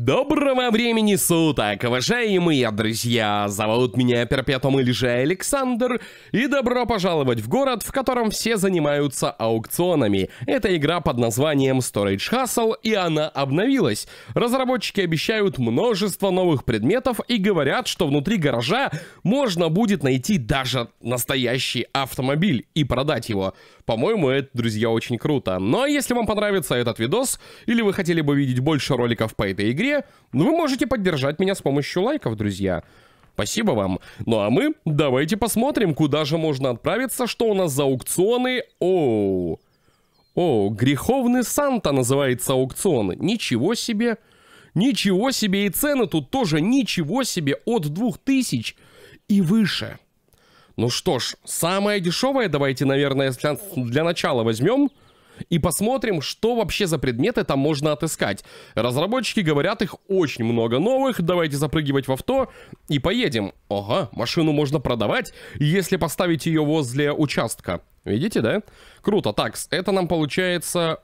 Доброго времени суток, уважаемые друзья! Зовут меня Перпетум или же Александр, и добро пожаловать в город, в котором все занимаются аукционами. Это игра под названием Storage Hustle, и она обновилась. Разработчики обещают множество новых предметов и говорят, что внутри гаража можно будет найти даже настоящий автомобиль и продать его. По-моему, это, друзья, очень круто. Но ну, а если вам понравится этот видос, или вы хотели бы видеть больше роликов по этой игре, игре, но ну, вы можете поддержать меня с помощью лайков, друзья. Спасибо вам. Ну а мы давайте посмотрим, куда же можно отправиться, что у нас за аукционы. Оу. О, греховный Санта называется аукцион. Ничего себе. Ничего себе. И цены тут тоже ничего себе. От 2000 и выше. Ну что ж, самое дешевое давайте, наверное, для, для начала возьмем и посмотрим, что вообще за предметы там можно отыскать. Разработчики говорят, их очень много новых, давайте запрыгивать в авто и поедем. Ага, машину можно продавать, если поставить ее возле участка. Видите, да? Круто, так, это нам получается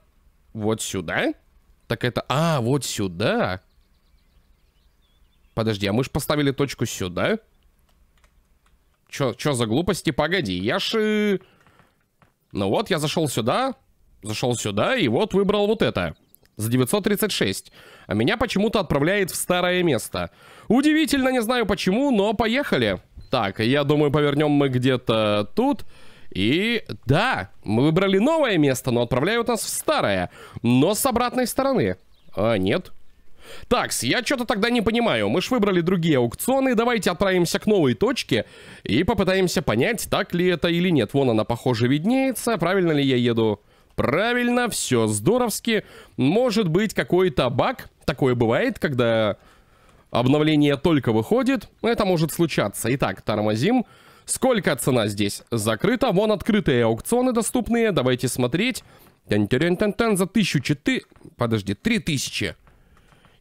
вот сюда. Так это... А, вот сюда. Подожди, а мы же поставили точку сюда. Чё, чё за глупости? Погоди, я же... Э, ну вот, я зашел сюда, Зашел сюда и вот выбрал вот это. За 936. А меня почему-то отправляет в старое место. Удивительно, не знаю почему, но поехали. Так, я думаю, повернем мы где-то тут. И да, мы выбрали новое место, но отправляют нас в старое. Но с обратной стороны. А, нет. Такс, я что-то тогда не понимаю. Мы ж выбрали другие аукционы. Давайте отправимся к новой точке и попытаемся понять, так ли это или нет. Вон она, похоже, виднеется. Правильно ли я еду? Правильно, все здоровски. Может быть какой-то баг. Такое бывает, когда обновление только выходит. Это может случаться. Итак, тормозим. Сколько цена здесь закрыта? Вон открытые аукционы доступные. Давайте смотреть. Тен -тен -тен -тен за 1004... Подожди, 3000.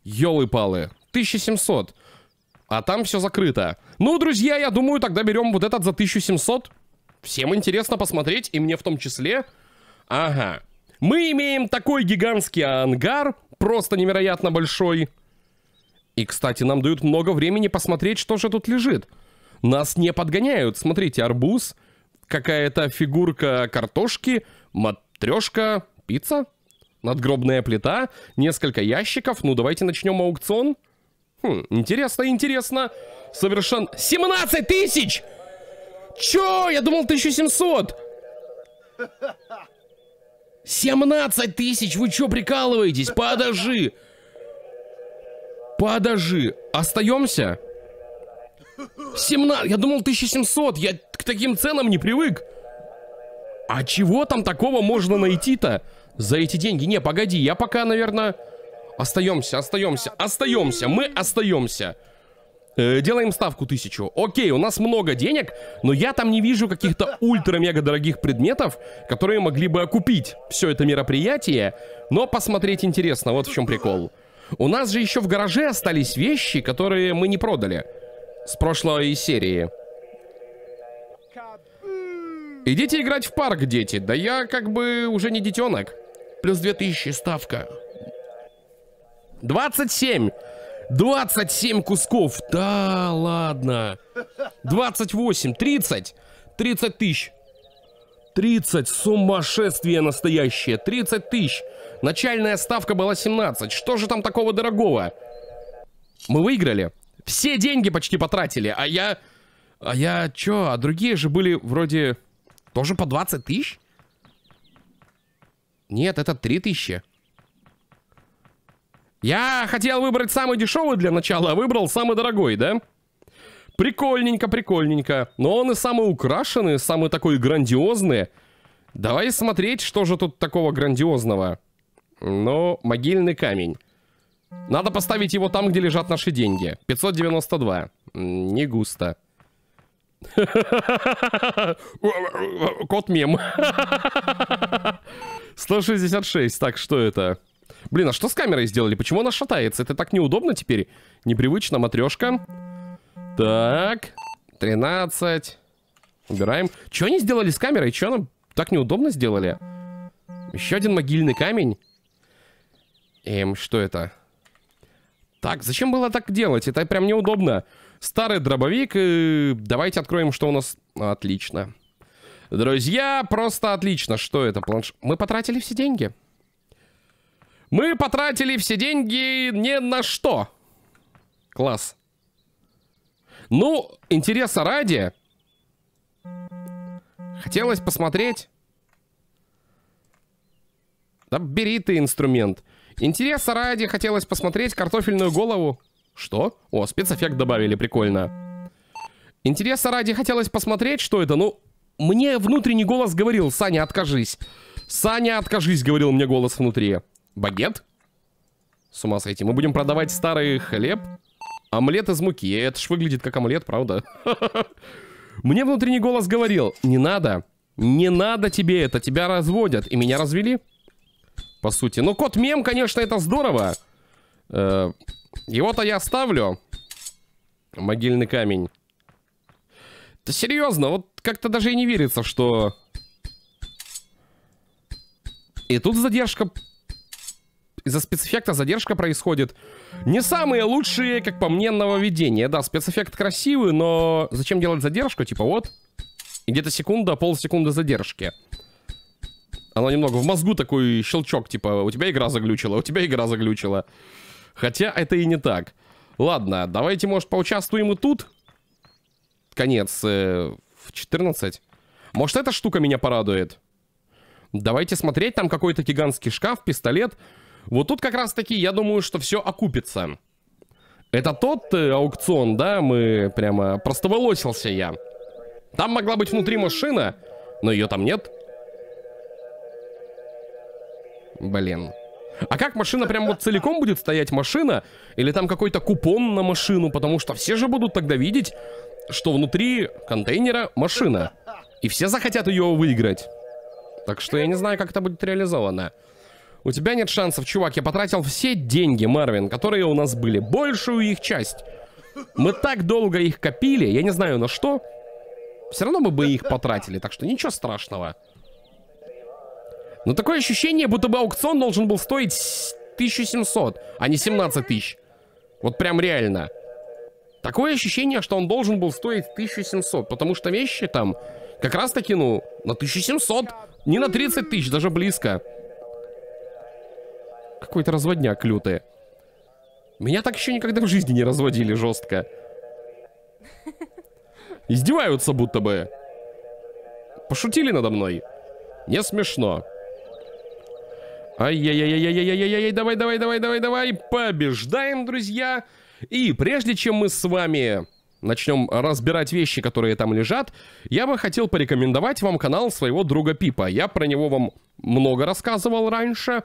Ёлы-палы. 1700. А там все закрыто. Ну, друзья, я думаю, тогда берем вот этот за 1700. Всем интересно посмотреть, и мне в том числе... Ага. Мы имеем такой гигантский ангар, просто невероятно большой. И, кстати, нам дают много времени посмотреть, что же тут лежит. Нас не подгоняют. Смотрите, арбуз, какая-то фигурка картошки, матрешка, пицца, надгробная плита, несколько ящиков. Ну, давайте начнем аукцион. Хм, интересно, интересно. Совершенно... 17 тысяч! Чё? Я думал, 1700! 17 тысяч? Вы что, прикалываетесь? Подожди. Подожди. Остаемся? 17. Я думал 1700. Я к таким ценам не привык. А чего там такого можно найти-то? За эти деньги? Не, погоди. Я пока, наверное... Остаемся, остаемся, остаемся. Мы остаемся. Э, делаем ставку тысячу. Окей, у нас много денег, но я там не вижу каких-то ультра-мега дорогих предметов, которые могли бы окупить все это мероприятие, но посмотреть интересно, вот в чем прикол. У нас же еще в гараже остались вещи, которые мы не продали с прошлой серии. Идите играть в парк, дети. Да я как бы уже не детенок. Плюс 2000 ставка. 27. 27 кусков. Да ладно. 28, 30. 30 тысяч. 30, сумасшествие настоящее, 30 тысяч. Начальная ставка была 17, что же там такого дорогого? Мы выиграли. Все деньги почти потратили, а я... А я, чё, а другие же были вроде... Тоже по 20 тысяч? Нет, это 3 тысячи. Я хотел выбрать самый дешевый для начала, а выбрал самый дорогой, да? Прикольненько, прикольненько. Но он и самый украшенный, самый такой грандиозный. Давай смотреть, что же тут такого грандиозного. Ну, могильный камень. Надо поставить его там, где лежат наши деньги. 592. Не густо. Кот мем. 166. Так, что это? Блин, а что с камерой сделали? Почему она шатается? Это так неудобно теперь. Непривычно, матрешка. Так. 13. Убираем. Что они сделали с камерой? Что нам так неудобно сделали? Еще один могильный камень. Эм, что это? Так, зачем было так делать? Это прям неудобно. Старый дробовик. Э, давайте откроем, что у нас... Отлично. Друзья, просто отлично. Что это? Планш... Мы потратили все деньги. Мы потратили все деньги не на что. Класс. Ну, интереса ради. Хотелось посмотреть. Да бери ты инструмент. Интереса ради хотелось посмотреть картофельную голову. Что? О, спецэффект добавили, прикольно. Интереса ради хотелось посмотреть, что это. Ну, мне внутренний голос говорил, Саня, откажись. Саня, откажись, говорил мне голос внутри. Багет? С ума сойти. Мы будем продавать старый хлеб. Омлет из муки. Это ж выглядит как омлет, правда? Мне внутренний голос говорил, не надо, не надо тебе это, тебя разводят. И меня развели, по сути. Ну, кот мем, конечно, это здорово. Его-то э, я ставлю. Могильный камень. Да серьезно, вот как-то даже и не верится, что... И тут задержка из-за спецэффекта задержка происходит. Не самые лучшие, как по мне, нововведения. Да, спецэффект красивый, но зачем делать задержку? Типа вот, где-то секунда, полсекунды задержки. Оно немного в мозгу такой щелчок, типа, у тебя игра заглючила, у тебя игра заглючила. Хотя это и не так. Ладно, давайте, может, поучаствуем и тут. Конец э, в 14. Может, эта штука меня порадует? Давайте смотреть, там какой-то гигантский шкаф, пистолет... Вот тут как раз таки, я думаю, что все окупится. Это тот э, аукцион, да, мы прямо простоволосился я. Там могла быть внутри машина, но ее там нет. Блин. А как машина прям вот целиком будет стоять машина? Или там какой-то купон на машину? Потому что все же будут тогда видеть, что внутри контейнера машина. И все захотят ее выиграть. Так что я не знаю, как это будет реализовано. У тебя нет шансов, чувак. Я потратил все деньги, Марвин, которые у нас были. Большую их часть. Мы так долго их копили, я не знаю на что. Все равно мы бы их потратили, так что ничего страшного. Но такое ощущение, будто бы аукцион должен был стоить 1700, а не 17 тысяч. Вот прям реально. Такое ощущение, что он должен был стоить 1700, потому что вещи там как раз таки, ну, на 1700, не на 30 тысяч, даже близко какой-то разводняк лютый. Меня так еще никогда в жизни не разводили жестко. Издеваются будто бы. Пошутили надо мной. Не смешно. Ай-яй-яй-яй-яй-яй-яй-яй, давай, давай, давай, давай, давай. Побеждаем, друзья. И прежде чем мы с вами начнем разбирать вещи, которые там лежат, я бы хотел порекомендовать вам канал своего друга Пипа. Я про него вам много рассказывал раньше.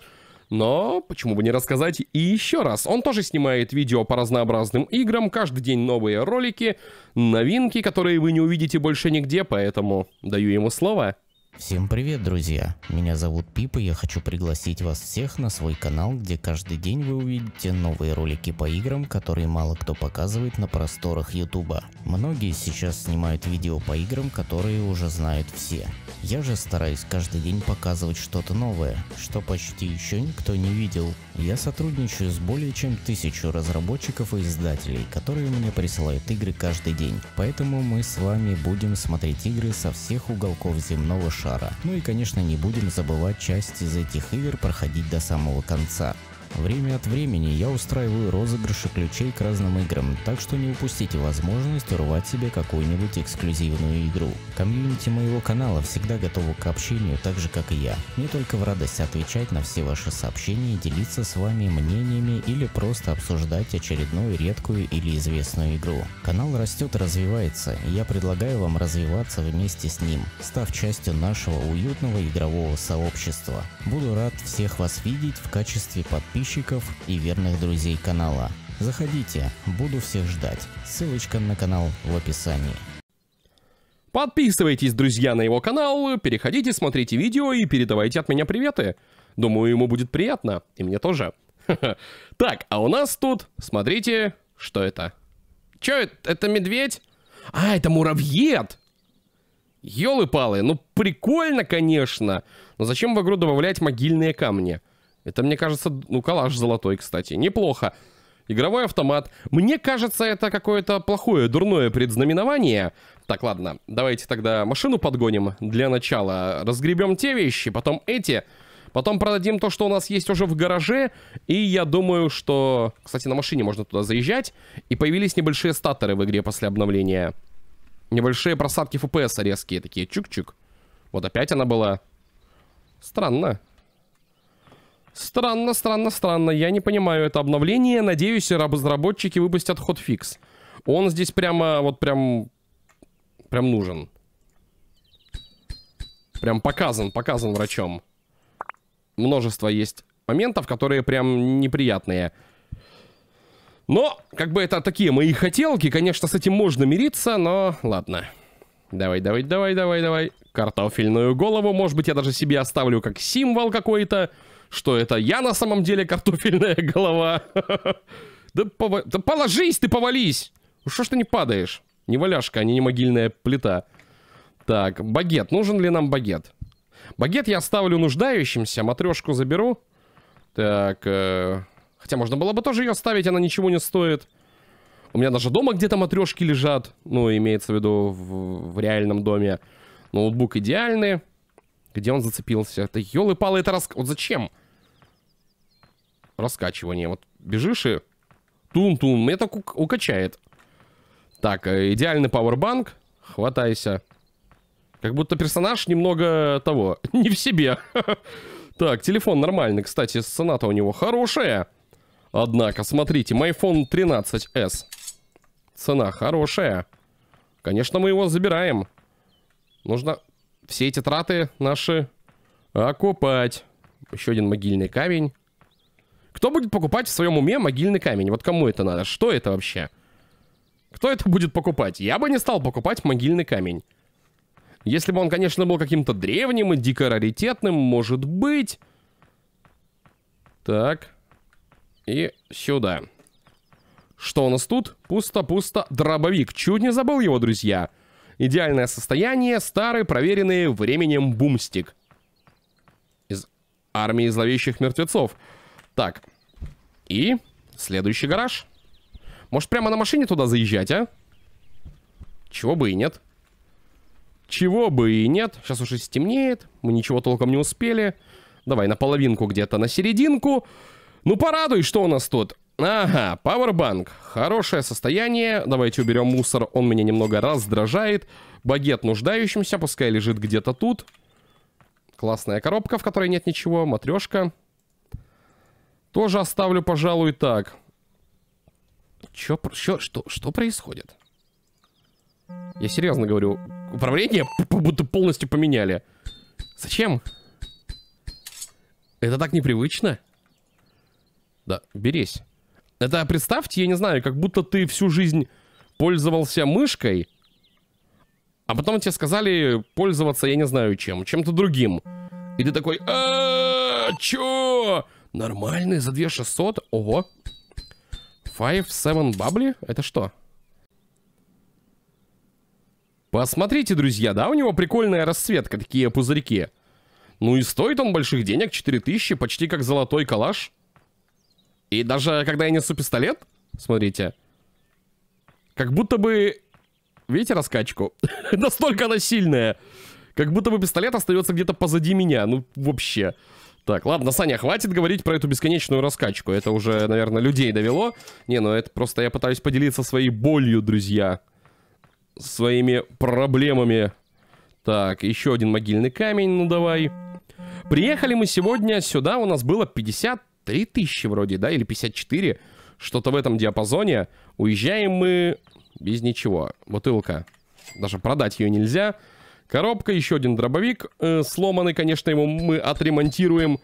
Но почему бы не рассказать и еще раз. Он тоже снимает видео по разнообразным играм, каждый день новые ролики, новинки, которые вы не увидите больше нигде, поэтому даю ему слово. Всем привет, друзья! Меня зовут Пип и я хочу пригласить вас всех на свой канал, где каждый день вы увидите новые ролики по играм, которые мало кто показывает на просторах ютуба. Многие сейчас снимают видео по играм, которые уже знают все. Я же стараюсь каждый день показывать что-то новое, что почти еще никто не видел. Я сотрудничаю с более чем тысячу разработчиков и издателей, которые мне присылают игры каждый день. Поэтому мы с вами будем смотреть игры со всех уголков земного шара шара. Ну и, конечно, не будем забывать часть из этих игр проходить до самого конца. Время от времени я устраиваю розыгрыши ключей к разным играм, так что не упустите возможность урвать себе какую-нибудь эксклюзивную игру. Комьюнити моего канала всегда готово к общению, так же как и я. Не только в радость отвечать на все ваши сообщения, делиться с вами мнениями или просто обсуждать очередную редкую или известную игру. Канал растет и развивается, и я предлагаю вам развиваться вместе с ним, став частью нашего уютного игрового сообщества. Буду рад всех вас видеть в качестве подписчиков подписчиков и верных друзей канала. Заходите, буду всех ждать. Ссылочка на канал в описании. Подписывайтесь, друзья, на его канал, переходите, смотрите видео и передавайте от меня приветы. Думаю, ему будет приятно, и мне тоже. Так, а у нас тут, смотрите, что это? Чё это? Это медведь? А, это муравьед! Ёлы-палы, ну прикольно, конечно, но зачем в игру добавлять могильные камни? Это, мне кажется, ну, калаш золотой, кстати. Неплохо. Игровой автомат. Мне кажется, это какое-то плохое, дурное предзнаменование. Так, ладно, давайте тогда машину подгоним для начала. Разгребем те вещи, потом эти. Потом продадим то, что у нас есть уже в гараже. И я думаю, что... Кстати, на машине можно туда заезжать. И появились небольшие статоры в игре после обновления. Небольшие просадки FPS резкие такие. Чук-чук. Вот опять она была. Странно. Странно, странно, странно. Я не понимаю это обновление. Надеюсь, разработчики выпустят хотфикс. Он здесь прямо, вот прям... Прям нужен. Прям показан, показан врачом. Множество есть моментов, которые прям неприятные. Но, как бы это такие мои хотелки, конечно, с этим можно мириться, но ладно. Давай, давай, давай, давай, давай. Картофельную голову, может быть, я даже себе оставлю как символ какой-то что это я на самом деле картофельная голова. Да, пов... да положись ты, повались! Ну что ж ты не падаешь? Не валяшка, а не могильная плита. Так, багет. Нужен ли нам багет? Багет я оставлю нуждающимся, матрешку заберу. Так, э... хотя можно было бы тоже ее оставить, она ничего не стоит. У меня даже дома где-то матрешки лежат. Ну, имеется в виду в, в реальном доме. Ноутбук идеальный. Где он зацепился? Это елы-палы, это рас... Вот зачем? Раскачивание. Вот бежишь и... Тун-тун. меня так укачает. Так, э, идеальный пауэрбанк. Хватайся. Как будто персонаж немного того, не в себе. Так, телефон нормальный. Кстати, цена-то у него хорошая. Однако, смотрите, мой iPhone 13s. Цена хорошая. Конечно, мы его забираем. Нужно все эти траты наши окупать. Еще один могильный камень. Кто будет покупать в своем уме могильный камень? Вот кому это надо? Что это вообще? Кто это будет покупать? Я бы не стал покупать могильный камень. Если бы он, конечно, был каким-то древним и дико раритетным, может быть. Так. И сюда. Что у нас тут? Пусто-пусто. Дробовик. Чуть не забыл его, друзья. Идеальное состояние, старый, проверенный временем бумстик. Из армии зловещих мертвецов. Так. И следующий гараж. Может, прямо на машине туда заезжать, а? Чего бы и нет. Чего бы и нет. Сейчас уже стемнеет. Мы ничего толком не успели. Давай, наполовинку где-то, на серединку. Ну, порадуй, что у нас тут. Ага, пауэрбанк. Хорошее состояние. Давайте уберем мусор, он меня немного раздражает. Багет нуждающимся, пускай лежит где-то тут. Классная коробка, в которой нет ничего. Матрешка. Тоже оставлю, пожалуй, так. Чё, чё, что, что происходит? Я серьезно говорю. Управление будто полностью поменяли. Зачем? Это так непривычно. Да, берись. Это а представьте, я не знаю, как будто ты всю жизнь пользовался мышкой, а потом тебе сказали пользоваться, я не знаю чем, чем-то другим. И ты такой, а чё? Нормальный, за 2600? Ого. 5-7 бабли? Это что? Посмотрите, друзья, да, у него прикольная расцветка, такие пузырьки. Ну и стоит он больших денег, 4000, почти как золотой калаш. И даже когда я несу пистолет, смотрите, как будто бы... Видите раскачку? Настолько она сильная. Как будто бы пистолет остается где-то позади меня. Ну, вообще. Так, ладно, Саня, хватит говорить про эту бесконечную раскачку. Это уже, наверное, людей довело. Не, ну это просто я пытаюсь поделиться своей болью, друзья. Своими проблемами. Так, еще один могильный камень, ну давай. Приехали мы сегодня сюда, у нас было 50 53 тысячи вроде, да, или 54, что-то в этом диапазоне. Уезжаем мы без ничего. Бутылка. Даже продать ее нельзя. Коробка, еще один дробовик. Э, сломанный, конечно, его мы отремонтируем.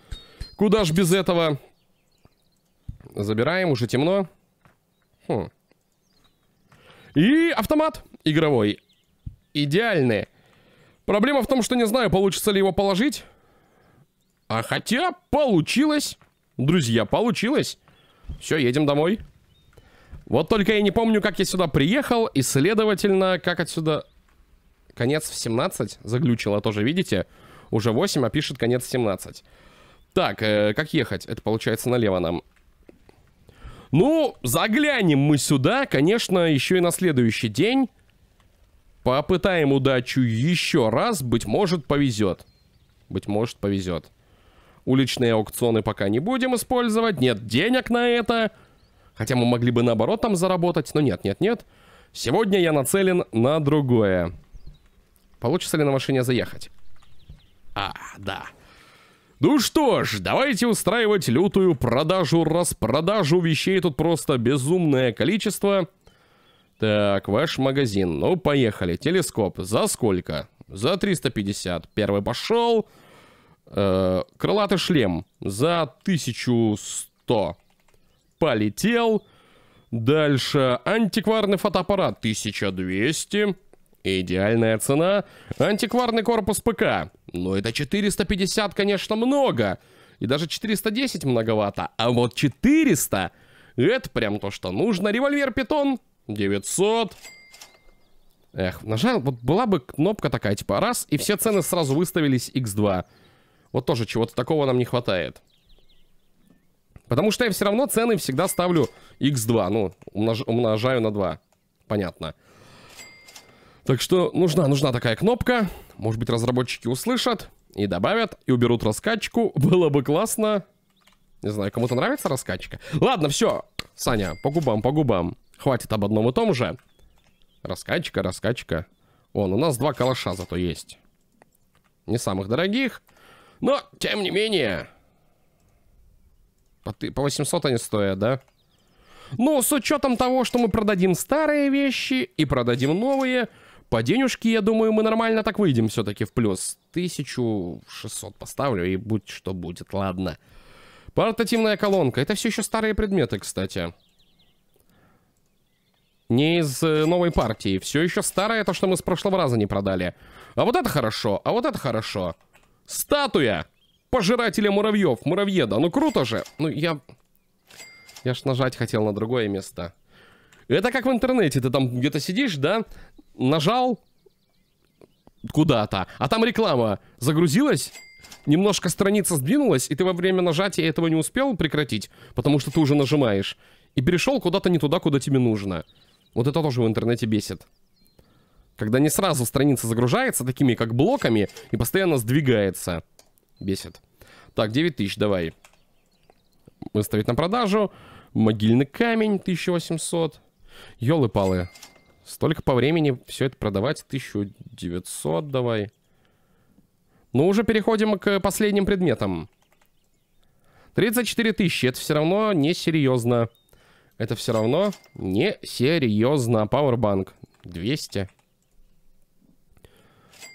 Куда ж без этого? Забираем, уже темно. Хм. И автомат игровой. Идеальный. Проблема в том, что не знаю, получится ли его положить. А хотя получилось. Друзья, получилось. Все, едем домой. Вот только я не помню, как я сюда приехал, и, следовательно, как отсюда... Конец в 17 заглючило тоже, видите? Уже 8, а пишет конец 17. Так, э, как ехать? Это получается налево нам. Ну, заглянем мы сюда, конечно, еще и на следующий день. Попытаем удачу еще раз, быть может повезет. Быть может повезет. Уличные аукционы пока не будем использовать, нет денег на это. Хотя мы могли бы наоборот там заработать, но нет, нет, нет. Сегодня я нацелен на другое. Получится ли на машине заехать? А, да. Ну что ж, давайте устраивать лютую продажу, распродажу. Вещей тут просто безумное количество. Так, ваш магазин. Ну, поехали. Телескоп. За сколько? За 350. Первый пошел. Пошел. Э, крылатый шлем за 1100 полетел. Дальше антикварный фотоаппарат 1200. Идеальная цена. Антикварный корпус ПК. Но ну, это 450, конечно, много. И даже 410 многовато. А вот 400 это прям то, что нужно. Револьвер Питон 900. Эх, нажал, вот была бы кнопка такая, типа раз, и все цены сразу выставились x2. Вот тоже чего-то такого нам не хватает. Потому что я все равно цены всегда ставлю x2. Ну, умнож умножаю на 2. Понятно. Так что нужна, нужна такая кнопка. Может быть, разработчики услышат и добавят, и уберут раскачку. Было бы классно. Не знаю, кому-то нравится раскачка. Ладно, все. Саня, по губам, по губам. Хватит об одном и том же. Раскачка, раскачка. Вон, у нас два калаша зато есть. Не самых дорогих. Но, тем не менее... А по, по 800 они стоят, да? Ну, с учетом того, что мы продадим старые вещи и продадим новые, по денежке, я думаю, мы нормально так выйдем все-таки в плюс. 1600 поставлю, и будь что будет, ладно. Портативная колонка. Это все еще старые предметы, кстати. Не из э, новой партии. Все еще старое, то, что мы с прошлого раза не продали. А вот это хорошо, а вот это хорошо. Хорошо. Статуя! Пожирателя муравьев, муравьеда. Ну круто же. Ну я... Я ж нажать хотел на другое место. Это как в интернете. Ты там где-то сидишь, да? Нажал куда-то. А там реклама загрузилась. Немножко страница сдвинулась, и ты во время нажатия этого не успел прекратить, потому что ты уже нажимаешь. И перешел куда-то не туда, куда тебе нужно. Вот это тоже в интернете бесит. Когда не сразу страница загружается такими как блоками и постоянно сдвигается. Бесит. Так, 9000, давай. Выставить на продажу. Могильный камень 1800. Ёлы-палы. Столько по времени все это продавать. 1900 давай. Ну, уже переходим к последним предметам. 34 тысячи. Это все равно несерьезно. Это все равно несерьезно. Пауэрбанк. 200.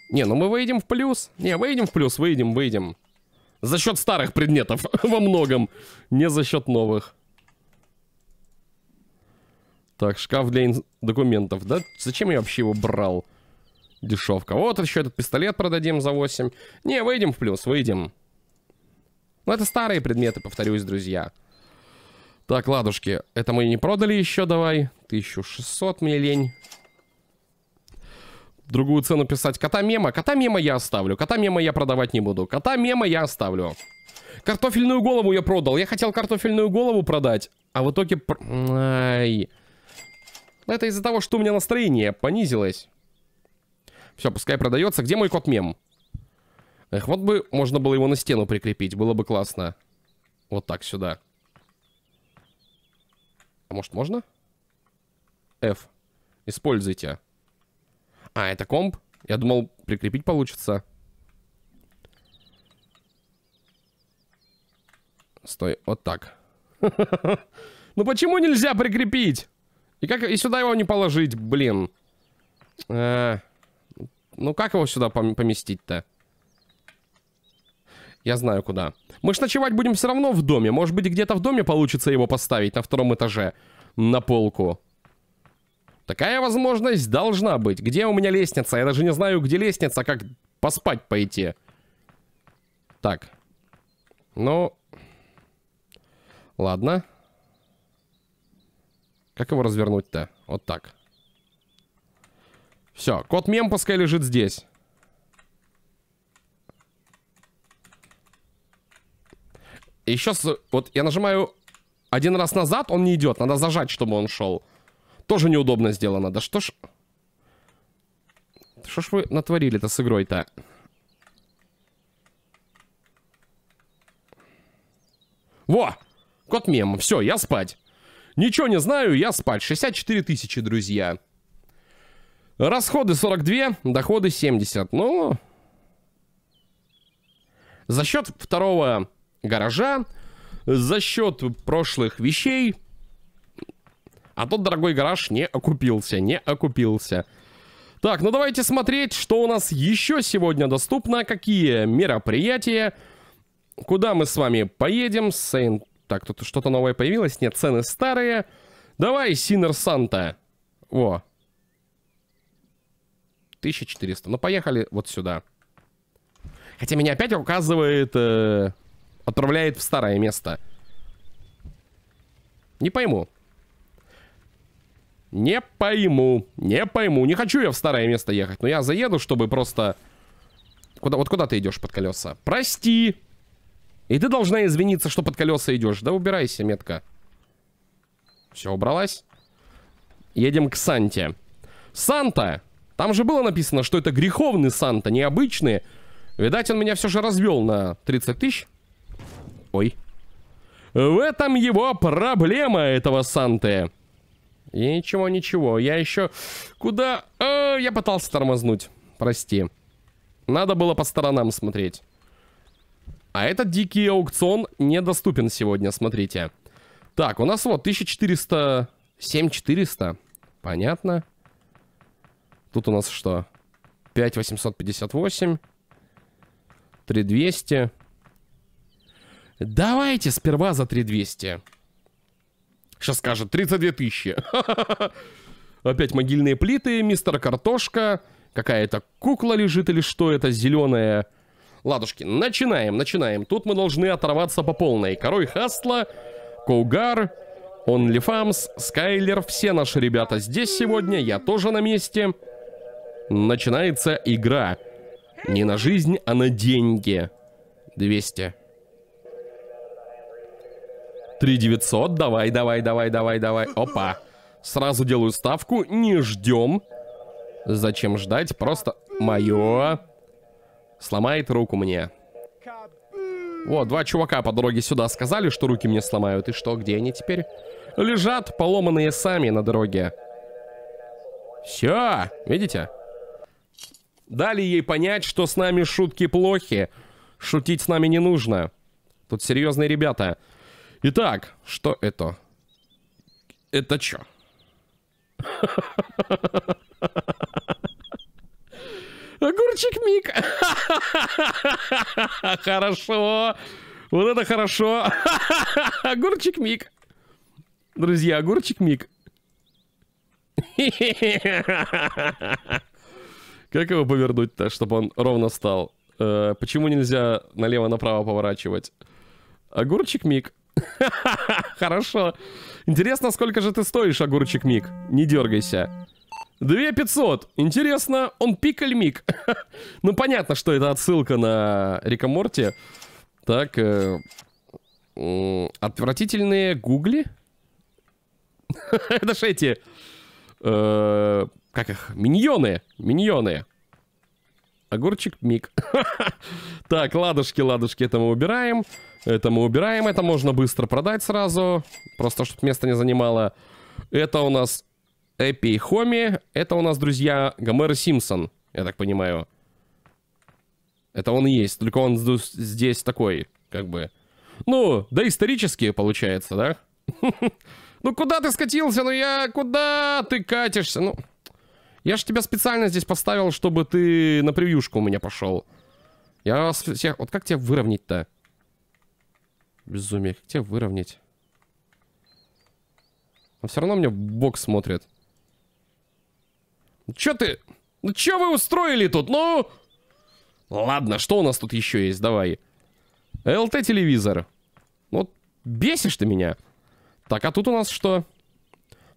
Не, ну мы выйдем в плюс. Не, выйдем в плюс, выйдем, выйдем. За счет старых предметов во многом. Не за счет новых. Так, шкаф для документов. Да зачем я вообще его брал? Дешевка. Вот еще этот пистолет продадим за 8. Не, выйдем в плюс, выйдем. Ну, это старые предметы, повторюсь, друзья. Так, ладушки, это мы не продали еще, давай. 1600 мне лень другую цену писать. Кота мема. Кота мема я оставлю. Кота мема я продавать не буду. Кота мема я оставлю. Картофельную голову я продал. Я хотел картофельную голову продать. А в итоге... Ай. Это из-за того, что у меня настроение понизилось. Все, пускай продается. Где мой кот мем? Эх, вот бы можно было его на стену прикрепить. Было бы классно. Вот так сюда. А может можно? F. Используйте. А, это комп? Я думал, прикрепить получится. Стой, вот так. Ну почему нельзя прикрепить? И как и сюда его не положить, блин. Э, ну как его сюда поместить-то? Я знаю куда. Мы ж ночевать будем все равно в доме. Может быть где-то в доме получится его поставить на втором этаже на полку. Такая возможность должна быть. Где у меня лестница? Я даже не знаю, где лестница, а как поспать пойти. Так. Ну. Ладно. Как его развернуть-то? Вот так. Все, кот мем пускай лежит здесь. Еще с... Вот я нажимаю один раз назад, он не идет. Надо зажать, чтобы он шел. Тоже неудобно сделано. Да что ж... Что ж вы натворили-то с игрой-то? Во! Кот мем. Все, я спать. Ничего не знаю, я спать. 64 тысячи, друзья. Расходы 42, доходы 70. Ну... За счет второго гаража, за счет прошлых вещей... А тот дорогой гараж не окупился, не окупился. Так, ну давайте смотреть, что у нас еще сегодня доступно, какие мероприятия, куда мы с вами поедем. Сейн... Так, тут что-то новое появилось? Нет, цены старые. Давай, Синер Санта. О. 1400. Ну, поехали вот сюда. Хотя меня опять указывает... Э, отправляет в старое место. Не пойму. Не пойму, не пойму. Не хочу я в старое место ехать, но я заеду, чтобы просто... Куда, вот куда ты идешь под колеса? Прости! И ты должна извиниться, что под колеса идешь. Да убирайся, метка. Все, убралась. Едем к Санте. Санта! Там же было написано, что это греховный Санта, необычные. Видать, он меня все же развел на 30 тысяч. Ой. В этом его проблема, этого Санты. И ничего, ничего. Я еще... Куда? А, я пытался тормознуть. Прости. Надо было по сторонам смотреть. А этот дикий аукцион недоступен сегодня, смотрите. Так, у нас вот 1400... 7400. Понятно. Тут у нас что? 5858. 3200. Давайте сперва за 3200. 3200. Сейчас скажет, 32 тысячи. Опять могильные плиты, мистер Картошка. Какая-то кукла лежит или что это, зеленая. Ладушки, начинаем, начинаем. Тут мы должны оторваться по полной. Корой Хасла, Коугар, Онлифамс, Скайлер. Все наши ребята здесь сегодня, я тоже на месте. Начинается игра. Не на жизнь, а на деньги. 200. 3900, давай, давай, давай, давай, давай. Опа. Сразу делаю ставку, не ждем. Зачем ждать? Просто мое. Сломает руку мне. Вот, два чувака по дороге сюда сказали, что руки мне сломают. И что, где они теперь? Лежат поломанные сами на дороге. Все, видите? Дали ей понять, что с нами шутки плохи. Шутить с нами не нужно. Тут серьезные ребята. Ребята. Итак, что это? Это чё? Огурчик Мик. Хорошо. Вот это хорошо. Огурчик Мик. Друзья, огурчик Мик. Как его повернуть-то, чтобы он ровно стал? Э, почему нельзя налево-направо поворачивать? Огурчик Мик. Хорошо. Интересно, сколько же ты стоишь, огурчик Мик? Не дергайся. 2500. Интересно, он пикаль Мик. ну, понятно, что это отсылка на Рика Морти. Так, э, э, отвратительные гугли? это же эти... Э, как их? Миньоны. Миньоны. Огурчик миг. так, ладушки, ладушки, это мы убираем. Это мы убираем, это можно быстро продать сразу. Просто, чтобы место не занимало. Это у нас Эпи Хоми. Это у нас, друзья, Гомер Симпсон, я так понимаю. Это он и есть, только он здесь такой, как бы... Ну, да исторически получается, да? Ну куда ты скатился? Ну я... Куда ты катишься? Ну... Я же тебя специально здесь поставил, чтобы ты на превьюшку у меня пошел. Я вас всех... Вот как тебя выровнять-то? Безумие. Как тебя выровнять? Он все равно мне бок смотрит. Ну че ты? Ну че вы устроили тут? Ну... Ладно, что у нас тут еще есть? Давай. ЛТ-телевизор. Вот бесишь ты меня. Так, а тут у нас что?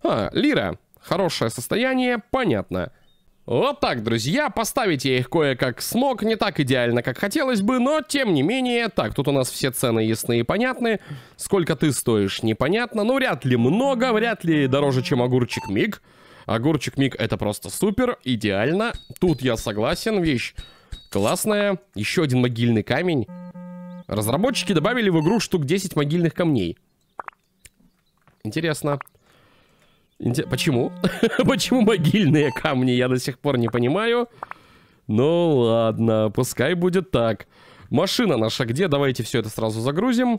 А, Лира. Хорошее состояние, понятно. Вот так, друзья, поставить я их кое-как смог, не так идеально, как хотелось бы, но тем не менее... Так, тут у нас все цены ясные, и понятны. Сколько ты стоишь, непонятно, ну вряд ли много, вряд ли дороже, чем огурчик Миг. Огурчик Миг это просто супер, идеально. Тут я согласен, вещь классная. Еще один могильный камень. Разработчики добавили в игру штук 10 могильных камней. Интересно. Инте... Почему? Почему могильные камни, я до сих пор не понимаю. Ну ладно, пускай будет так. Машина наша где? Давайте все это сразу загрузим.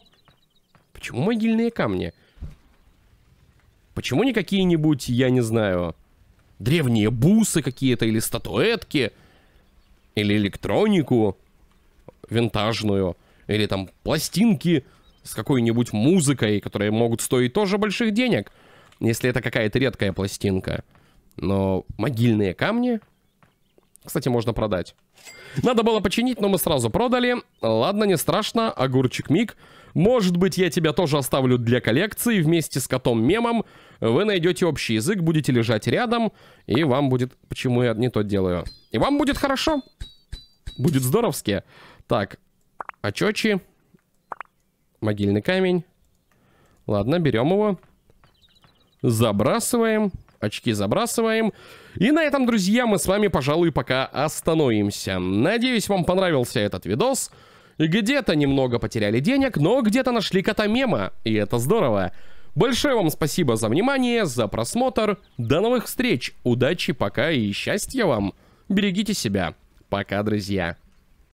Почему могильные камни? Почему не какие-нибудь, я не знаю, древние бусы какие-то или статуэтки? Или электронику винтажную? Или там пластинки с какой-нибудь музыкой, которые могут стоить тоже больших денег? Если это какая-то редкая пластинка. Но могильные камни... Кстати, можно продать. Надо было починить, но мы сразу продали. Ладно, не страшно. Огурчик Миг. Может быть, я тебя тоже оставлю для коллекции вместе с котом-мемом. Вы найдете общий язык, будете лежать рядом. И вам будет... Почему я не то делаю? И вам будет хорошо. Будет здоровски. Так. Очочи. Могильный камень. Ладно, берем его. Забрасываем. Очки забрасываем. И на этом, друзья, мы с вами, пожалуй, пока остановимся. Надеюсь, вам понравился этот видос. Где-то немного потеряли денег, но где-то нашли кота мема. И это здорово. Большое вам спасибо за внимание, за просмотр. До новых встреч. Удачи, пока и счастья вам. Берегите себя. Пока, друзья.